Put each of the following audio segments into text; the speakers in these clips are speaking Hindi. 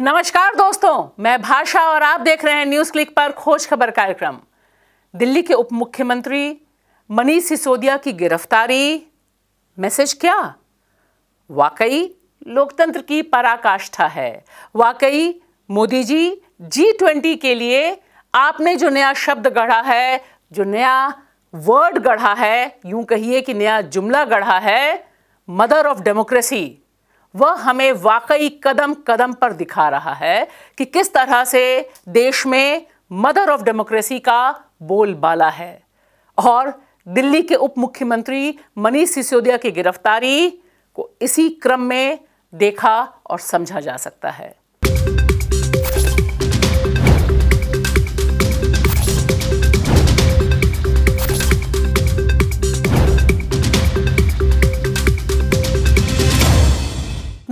नमस्कार दोस्तों मैं भाषा और आप देख रहे हैं न्यूज क्लिक पर खोज खबर कार्यक्रम दिल्ली के उप मुख्यमंत्री मनीष सिसोदिया की गिरफ्तारी मैसेज क्या वाकई लोकतंत्र की पराकाष्ठा है वाकई मोदी जी जी ट्वेंटी के लिए आपने जो नया शब्द गढ़ा है जो नया वर्ड गढ़ा है यूं कहिए कि नया जुमला गढ़ा है मदर ऑफ डेमोक्रेसी वह हमें वाकई कदम कदम पर दिखा रहा है कि किस तरह से देश में मदर ऑफ डेमोक्रेसी का बोलबाला है और दिल्ली के उप मुख्यमंत्री मनीष सिसोदिया की गिरफ्तारी को इसी क्रम में देखा और समझा जा सकता है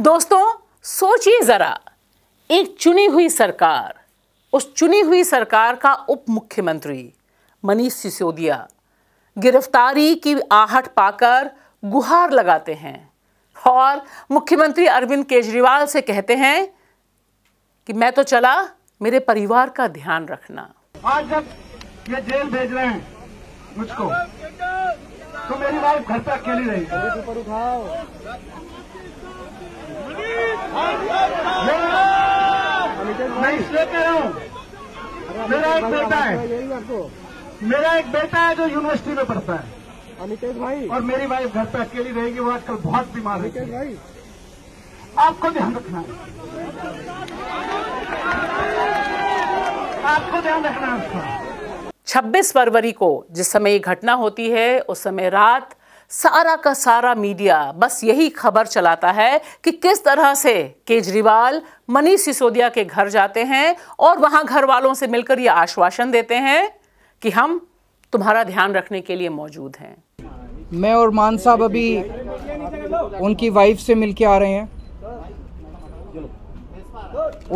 दोस्तों सोचिए ज़रा एक चुनी हुई सरकार उस चुनी हुई सरकार का उप मुख्यमंत्री मनीष सिसोदिया गिरफ्तारी की आहट पाकर गुहार लगाते हैं और मुख्यमंत्री अरविंद केजरीवाल से कहते हैं कि मैं तो चला मेरे परिवार का ध्यान रखना आज जब ये जेल भेज रहे हैं मुझको तो मेरी वाइफ घर पर अकेली रही मैं इसलिए कह रहा हूँ मेरा एक बेटा है मेरा एक बेटा है जो यूनिवर्सिटी में पढ़ता है अमितेश भाई और मेरी वाइफ घर पे अकेली रहेगी वो आजकल बहुत बीमार है अमितेश भाई आपको ध्यान रखना है आपको ध्यान रखना है छब्बीस 26 फरवरी को जिस समय ये घटना होती है उस समय रात सारा का सारा मीडिया बस यही खबर चलाता है कि किस तरह से केजरीवाल मनीष सिसोदिया के घर जाते हैं और वहां घर वालों से मिलकर ये आश्वासन देते हैं कि हम तुम्हारा ध्यान रखने के लिए मौजूद हैं मैं और मान साहब अभी उनकी वाइफ से मिलके आ रहे हैं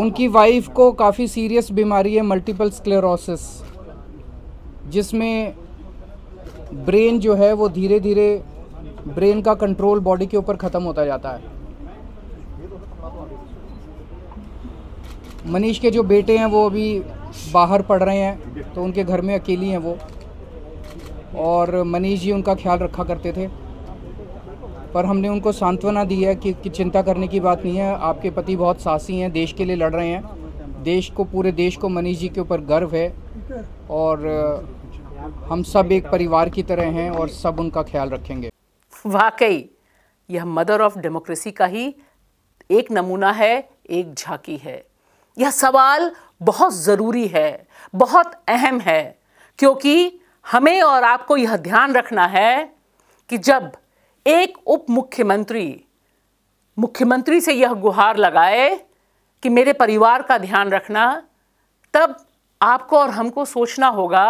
उनकी वाइफ को काफ़ी सीरियस बीमारी है मल्टीपल स्क्लेरोसिस जिसमें ब्रेन जो है वो धीरे धीरे ब्रेन का कंट्रोल बॉडी के ऊपर ख़त्म होता जाता है मनीष के जो बेटे हैं वो अभी बाहर पढ़ रहे हैं तो उनके घर में अकेली हैं वो और मनीष जी उनका ख्याल रखा करते थे पर हमने उनको सांत्वना दी है कि, कि चिंता करने की बात नहीं है आपके पति बहुत साहसी हैं देश के लिए लड़ रहे हैं देश को पूरे देश को मनीष जी के ऊपर गर्व है और हम सब एक परिवार की तरह हैं और सब उनका ख्याल रखेंगे वाकई यह मदर ऑफ डेमोक्रेसी का ही एक नमूना है एक झांकी है यह सवाल बहुत ज़रूरी है बहुत अहम है क्योंकि हमें और आपको यह ध्यान रखना है कि जब एक उप मुख्यमंत्री मुख्यमंत्री से यह गुहार लगाए कि मेरे परिवार का ध्यान रखना तब आपको और हमको सोचना होगा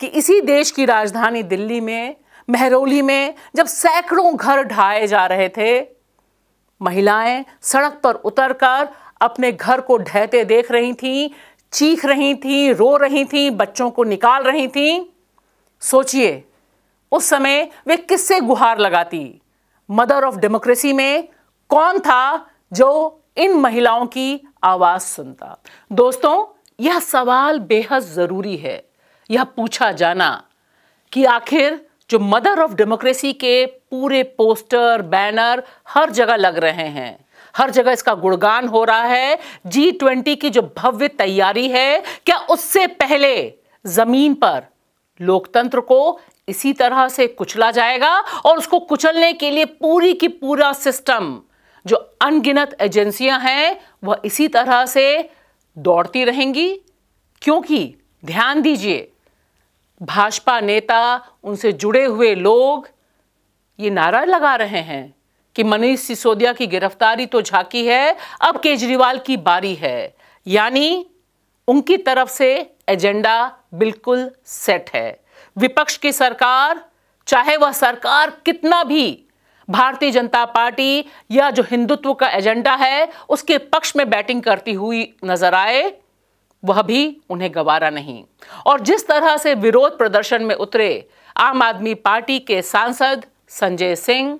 कि इसी देश की राजधानी दिल्ली में महरौली में जब सैकड़ों घर ढाए जा रहे थे महिलाएं सड़क पर उतरकर अपने घर को ढहते देख रही थीं चीख रही थीं रो रही थीं बच्चों को निकाल रही थीं सोचिए उस समय वे किससे गुहार लगाती मदर ऑफ डेमोक्रेसी में कौन था जो इन महिलाओं की आवाज़ सुनता दोस्तों यह सवाल बेहद ज़रूरी है यह पूछा जाना कि आखिर जो मदर ऑफ डेमोक्रेसी के पूरे पोस्टर बैनर हर जगह लग रहे हैं हर जगह इसका गुणगान हो रहा है जी ट्वेंटी की जो भव्य तैयारी है क्या उससे पहले जमीन पर लोकतंत्र को इसी तरह से कुचला जाएगा और उसको कुचलने के लिए पूरी की पूरा सिस्टम जो अनगिनत एजेंसियां हैं वह इसी तरह से दौड़ती रहेंगी क्योंकि ध्यान दीजिए भाजपा नेता उनसे जुड़े हुए लोग ये नारा लगा रहे हैं कि मनीष सिसोदिया की गिरफ्तारी तो झांकी है अब केजरीवाल की बारी है यानी उनकी तरफ से एजेंडा बिल्कुल सेट है विपक्ष की सरकार चाहे वह सरकार कितना भी भारतीय जनता पार्टी या जो हिंदुत्व का एजेंडा है उसके पक्ष में बैटिंग करती हुई नजर आए वह भी उन्हें गवारा नहीं और जिस तरह से विरोध प्रदर्शन में उतरे आम आदमी पार्टी के सांसद संजय सिंह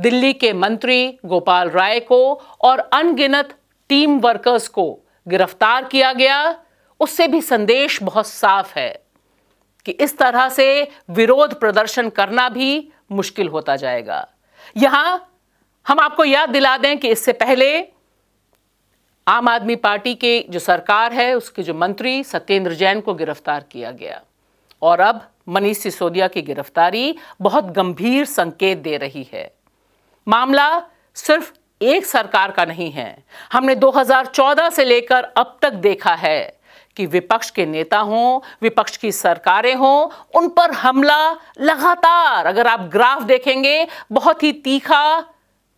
दिल्ली के मंत्री गोपाल राय को और अनगिनत टीम वर्कर्स को गिरफ्तार किया गया उससे भी संदेश बहुत साफ है कि इस तरह से विरोध प्रदर्शन करना भी मुश्किल होता जाएगा यहां हम आपको याद दिला दें कि इससे पहले आम आदमी पार्टी के जो सरकार है उसके जो मंत्री सत्येंद्र जैन को गिरफ्तार किया गया और अब मनीष सिसोदिया की गिरफ्तारी बहुत गंभीर संकेत दे रही है मामला सिर्फ एक सरकार का नहीं है हमने 2014 से लेकर अब तक देखा है कि विपक्ष के नेता हों विपक्ष की सरकारें हों उन पर हमला लगातार अगर आप ग्राफ देखेंगे बहुत ही तीखा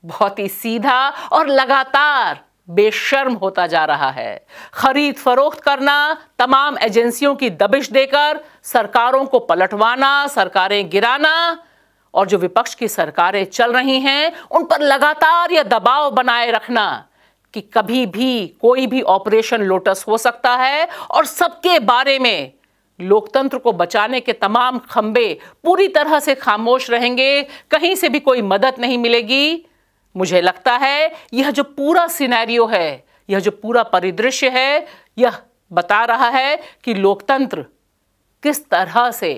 बहुत ही सीधा और लगातार बेशर्म होता जा रहा है खरीद फरोख्त करना तमाम एजेंसियों की दबिश देकर सरकारों को पलटवाना सरकारें गिराना और जो विपक्ष की सरकारें चल रही हैं उन पर लगातार यह दबाव बनाए रखना कि कभी भी कोई भी ऑपरेशन लोटस हो सकता है और सबके बारे में लोकतंत्र को बचाने के तमाम खंबे पूरी तरह से खामोश रहेंगे कहीं से भी कोई मदद नहीं मिलेगी मुझे लगता है यह जो पूरा सिनेरियो है यह जो पूरा परिदृश्य है यह बता रहा है कि लोकतंत्र किस तरह से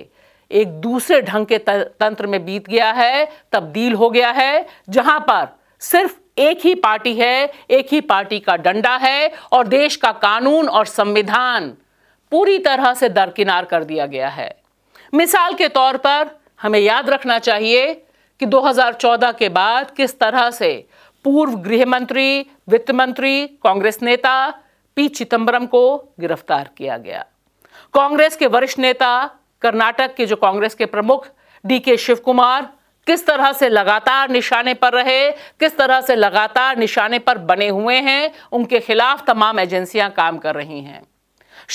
एक दूसरे ढंग के तंत्र में बीत गया है तब्दील हो गया है जहां पर सिर्फ एक ही पार्टी है एक ही पार्टी का डंडा है और देश का कानून और संविधान पूरी तरह से दरकिनार कर दिया गया है मिसाल के तौर पर हमें याद रखना चाहिए कि 2014 के बाद किस तरह से पूर्व गृह मंत्री वित्त मंत्री कांग्रेस नेता पी चिदम्बरम को गिरफ्तार किया गया कांग्रेस के वरिष्ठ नेता कर्नाटक के जो कांग्रेस के प्रमुख डी के शिव कुमार किस तरह से लगातार निशाने पर रहे किस तरह से लगातार निशाने पर बने हुए हैं उनके खिलाफ तमाम एजेंसियां काम कर रही हैं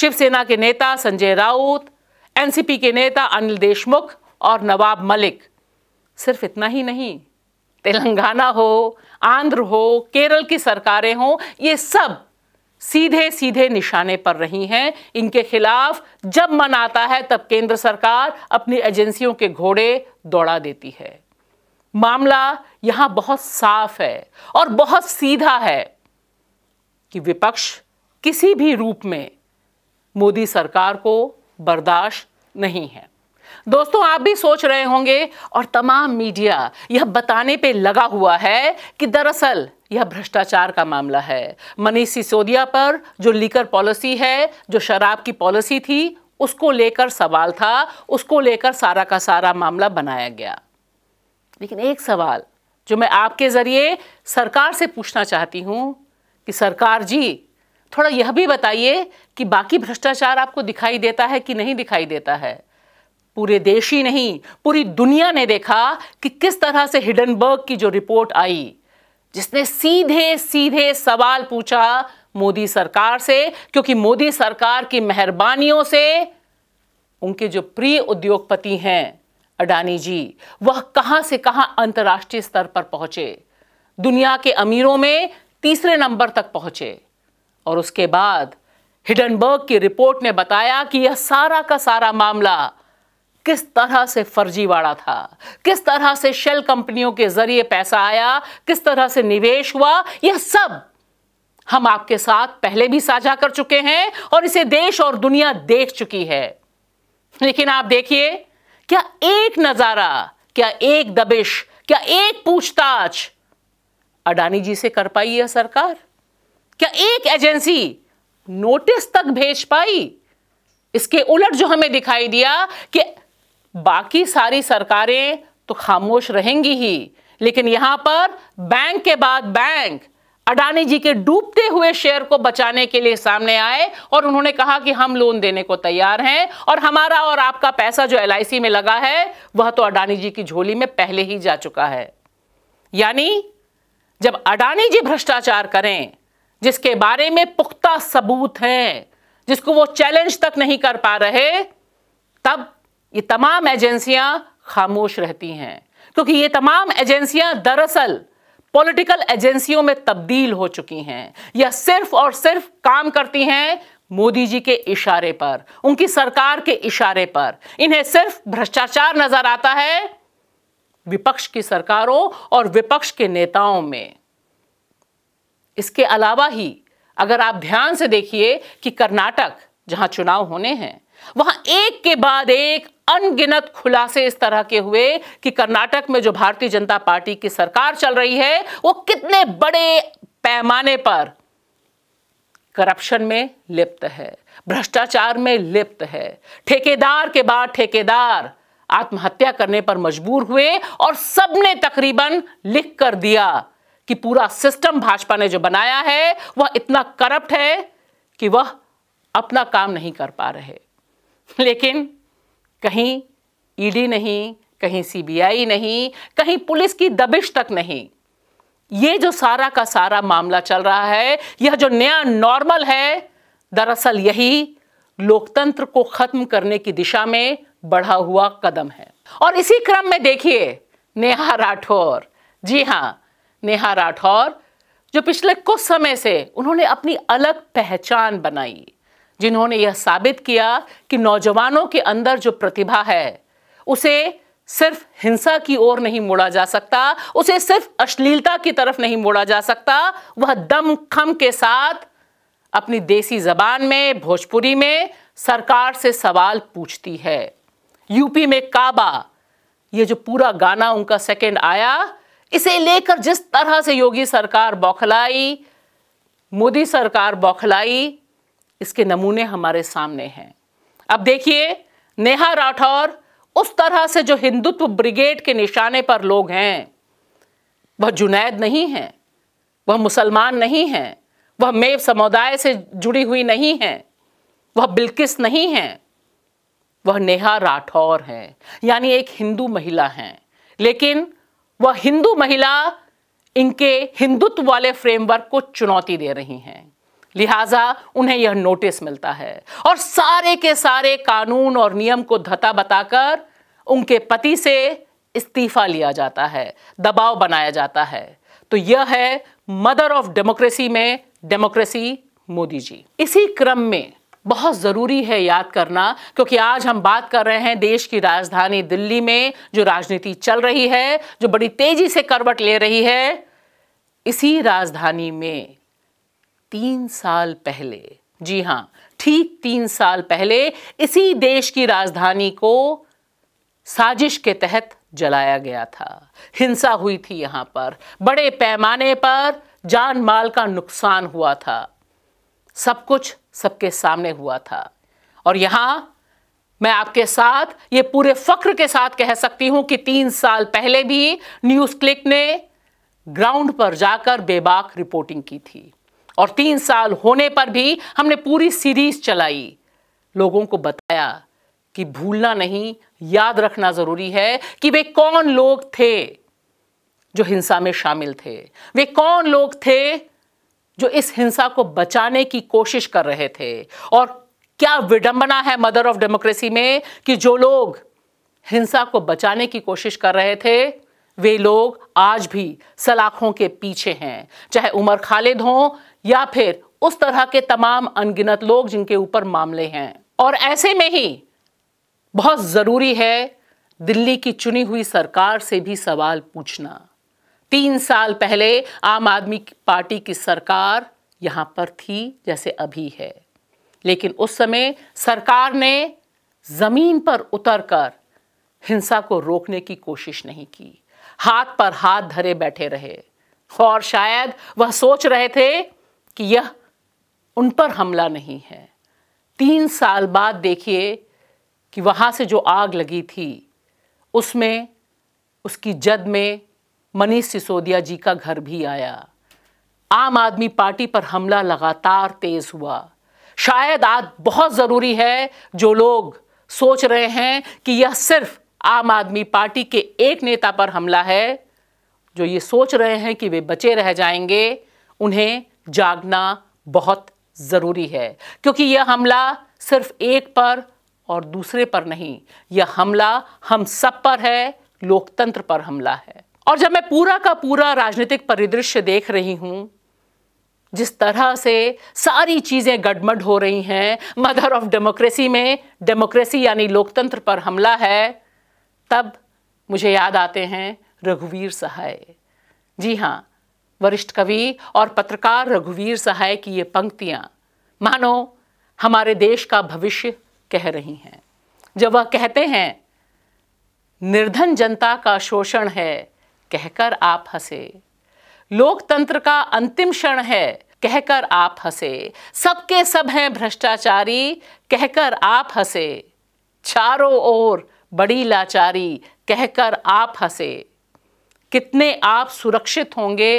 शिवसेना के नेता संजय राउत एनसीपी के नेता अनिल देशमुख और नवाब मलिक सिर्फ इतना ही नहीं तेलंगाना हो आंध्र हो केरल की सरकारें हो ये सब सीधे सीधे निशाने पर रही हैं इनके खिलाफ जब मन आता है तब केंद्र सरकार अपनी एजेंसियों के घोड़े दौड़ा देती है मामला यहां बहुत साफ है और बहुत सीधा है कि विपक्ष किसी भी रूप में मोदी सरकार को बर्दाश्त नहीं है दोस्तों आप भी सोच रहे होंगे और तमाम मीडिया यह बताने पे लगा हुआ है कि दरअसल यह भ्रष्टाचार का मामला है मनीष सिसोदिया पर जो लीकर पॉलिसी है जो शराब की पॉलिसी थी उसको लेकर सवाल था उसको लेकर सारा का सारा मामला बनाया गया लेकिन एक सवाल जो मैं आपके ज़रिए सरकार से पूछना चाहती हूं कि सरकार जी थोड़ा यह भी बताइए कि बाकी भ्रष्टाचार आपको दिखाई देता है कि नहीं दिखाई देता है पूरे देश ही नहीं पूरी दुनिया ने देखा कि किस तरह से हिडनबर्ग की जो रिपोर्ट आई जिसने सीधे सीधे सवाल पूछा मोदी सरकार से क्योंकि मोदी सरकार की मेहरबानियों से उनके जो प्रिय उद्योगपति हैं अडानी जी वह कहां से कहां अंतर्राष्ट्रीय स्तर पर पहुंचे दुनिया के अमीरों में तीसरे नंबर तक पहुंचे और उसके बाद हिडनबर्ग की रिपोर्ट ने बताया कि यह सारा का सारा मामला किस तरह से फर्जीवाड़ा था किस तरह से शेल कंपनियों के जरिए पैसा आया किस तरह से निवेश हुआ यह सब हम आपके साथ पहले भी साझा कर चुके हैं और इसे देश और दुनिया देख चुकी है लेकिन आप देखिए क्या एक नजारा क्या एक दबिश क्या एक पूछताछ अडानी जी से कर पाई है सरकार क्या एक एजेंसी नोटिस तक भेज पाई इसके उलट जो हमें दिखाई दिया कि बाकी सारी सरकारें तो खामोश रहेंगी ही लेकिन यहां पर बैंक के बाद बैंक अडानी जी के डूबते हुए शेयर को बचाने के लिए सामने आए और उन्होंने कहा कि हम लोन देने को तैयार हैं और हमारा और आपका पैसा जो एल में लगा है वह तो अडानी जी की झोली में पहले ही जा चुका है यानी जब अडानी जी भ्रष्टाचार करें जिसके बारे में पुख्ता सबूत हैं जिसको वो चैलेंज तक नहीं कर पा रहे तब ये तमाम एजेंसियां खामोश रहती हैं क्योंकि ये तमाम एजेंसियां दरअसल पॉलिटिकल एजेंसियों में तब्दील हो चुकी हैं यह सिर्फ और सिर्फ काम करती हैं मोदी जी के इशारे पर उनकी सरकार के इशारे पर इन्हें सिर्फ भ्रष्टाचार नजर आता है विपक्ष की सरकारों और विपक्ष के नेताओं में इसके अलावा ही अगर आप ध्यान से देखिए कि कर्नाटक जहां चुनाव होने हैं वहां एक के बाद एक अनगिनत खुलासे इस तरह के हुए कि कर्नाटक में जो भारतीय जनता पार्टी की सरकार चल रही है वो कितने बड़े पैमाने पर करप्शन में लिप्त है भ्रष्टाचार में लिप्त है ठेकेदार के बाद ठेकेदार आत्महत्या करने पर मजबूर हुए और सबने तकरीबन लिख कर दिया कि पूरा सिस्टम भाजपा ने जो बनाया है वह इतना करप्ट है कि वह अपना काम नहीं कर पा रहे लेकिन कहीं ईडी e नहीं कहीं सीबीआई नहीं कहीं पुलिस की दबिश तक नहीं ये जो सारा का सारा मामला चल रहा है यह जो नया नॉर्मल है दरअसल यही लोकतंत्र को खत्म करने की दिशा में बढ़ा हुआ कदम है और इसी क्रम में देखिए नेहा राठौर जी हां नेहा राठौर जो पिछले कुछ समय से उन्होंने अपनी अलग पहचान बनाई जिन्होंने यह साबित किया कि नौजवानों के अंदर जो प्रतिभा है उसे सिर्फ हिंसा की ओर नहीं मोड़ा जा सकता उसे सिर्फ अश्लीलता की तरफ नहीं मोड़ा जा सकता वह दम खम के साथ अपनी देसी जबान में भोजपुरी में सरकार से सवाल पूछती है यूपी में काबा ये जो पूरा गाना उनका सेकंड आया इसे लेकर जिस तरह से योगी सरकार बौखलाई मोदी सरकार बौखलाई इसके नमूने हमारे सामने हैं अब देखिए नेहा राठौर उस तरह से जो हिंदुत्व ब्रिगेड के निशाने पर लोग हैं वह जुनैद नहीं हैं वह मुसलमान नहीं हैं वह मेव समुदाय से जुड़ी हुई नहीं हैं वह बिल्किस नहीं हैं वह नेहा राठौर हैं यानी एक हिंदू महिला हैं लेकिन वह हिंदू महिला इनके हिंदुत्व वाले फ्रेमवर्क को चुनौती दे रही हैं लिहाजा उन्हें यह नोटिस मिलता है और सारे के सारे कानून और नियम को धता बताकर उनके पति से इस्तीफा लिया जाता है दबाव बनाया जाता है तो यह है मदर ऑफ डेमोक्रेसी में डेमोक्रेसी मोदी जी इसी क्रम में बहुत ज़रूरी है याद करना क्योंकि आज हम बात कर रहे हैं देश की राजधानी दिल्ली में जो राजनीति चल रही है जो बड़ी तेज़ी से करवट ले रही है इसी राजधानी में तीन साल पहले जी हां ठीक तीन साल पहले इसी देश की राजधानी को साजिश के तहत जलाया गया था हिंसा हुई थी यहां पर बड़े पैमाने पर जान माल का नुकसान हुआ था सब कुछ सबके सामने हुआ था और यहां मैं आपके साथ ये पूरे फक्र के साथ कह सकती हूं कि तीन साल पहले भी न्यूज़ क्लिक ने ग्राउंड पर जाकर बेबाक रिपोर्टिंग की थी और तीन साल होने पर भी हमने पूरी सीरीज चलाई लोगों को बताया कि भूलना नहीं याद रखना ज़रूरी है कि वे कौन लोग थे जो हिंसा में शामिल थे वे कौन लोग थे जो इस हिंसा को बचाने की कोशिश कर रहे थे और क्या विडंबना है मदर ऑफ डेमोक्रेसी में कि जो लोग हिंसा को बचाने की कोशिश कर रहे थे वे लोग आज भी सलाखों के पीछे हैं चाहे उमर खालिद हों या फिर उस तरह के तमाम अनगिनत लोग जिनके ऊपर मामले हैं और ऐसे में ही बहुत ज़रूरी है दिल्ली की चुनी हुई सरकार से भी सवाल पूछना तीन साल पहले आम आदमी पार्टी की सरकार यहां पर थी जैसे अभी है लेकिन उस समय सरकार ने ज़मीन पर उतरकर हिंसा को रोकने की कोशिश नहीं की हाथ पर हाथ धरे बैठे रहे और शायद वह सोच रहे थे कि यह उन पर हमला नहीं है तीन साल बाद देखिए कि वहाँ से जो आग लगी थी उसमें उसकी जद में मनीष सिसोदिया जी का घर भी आया आम आदमी पार्टी पर हमला लगातार तेज़ हुआ शायद आज बहुत ज़रूरी है जो लोग सोच रहे हैं कि यह सिर्फ आम आदमी पार्टी के एक नेता पर हमला है जो ये सोच रहे हैं कि वे बचे रह जाएंगे उन्हें जागना बहुत ज़रूरी है क्योंकि यह हमला सिर्फ एक पर और दूसरे पर नहीं यह हमला हम सब पर है लोकतंत्र पर हमला है और जब मैं पूरा का पूरा राजनीतिक परिदृश्य देख रही हूं जिस तरह से सारी चीज़ें गडमड हो रही हैं मदर ऑफ डेमोक्रेसी में डेमोक्रेसी यानी लोकतंत्र पर हमला है तब मुझे याद आते हैं रघुवीर सहाय जी हाँ वरिष्ठ कवि और पत्रकार रघुवीर सहाय की ये पंक्तियां मानो हमारे देश का भविष्य कह रही हैं जब वह कहते हैं निर्धन जनता का शोषण है कहकर आप हंसे लोकतंत्र का अंतिम क्षण है कहकर आप हंसे सबके सब हैं भ्रष्टाचारी कहकर आप हंसे चारों ओर बड़ी लाचारी कहकर आप हंसे कितने आप सुरक्षित होंगे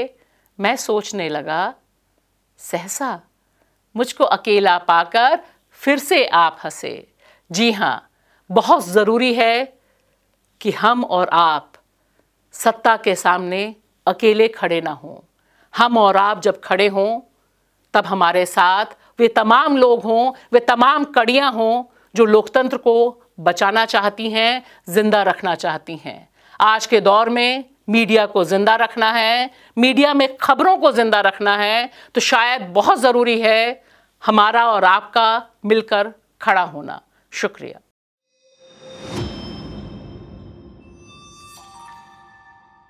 मैं सोचने लगा सहसा मुझको अकेला पाकर फिर से आप हंसे जी हाँ बहुत ज़रूरी है कि हम और आप सत्ता के सामने अकेले खड़े ना हों हम और आप जब खड़े हों तब हमारे साथ वे तमाम लोग हों वे तमाम कड़ियाँ हों जो लोकतंत्र को बचाना चाहती हैं ज़िंदा रखना चाहती हैं आज के दौर में मीडिया को ज़िंदा रखना है मीडिया में ख़बरों को ज़िंदा रखना है तो शायद बहुत ज़रूरी है हमारा और आपका मिलकर खड़ा होना शुक्रिया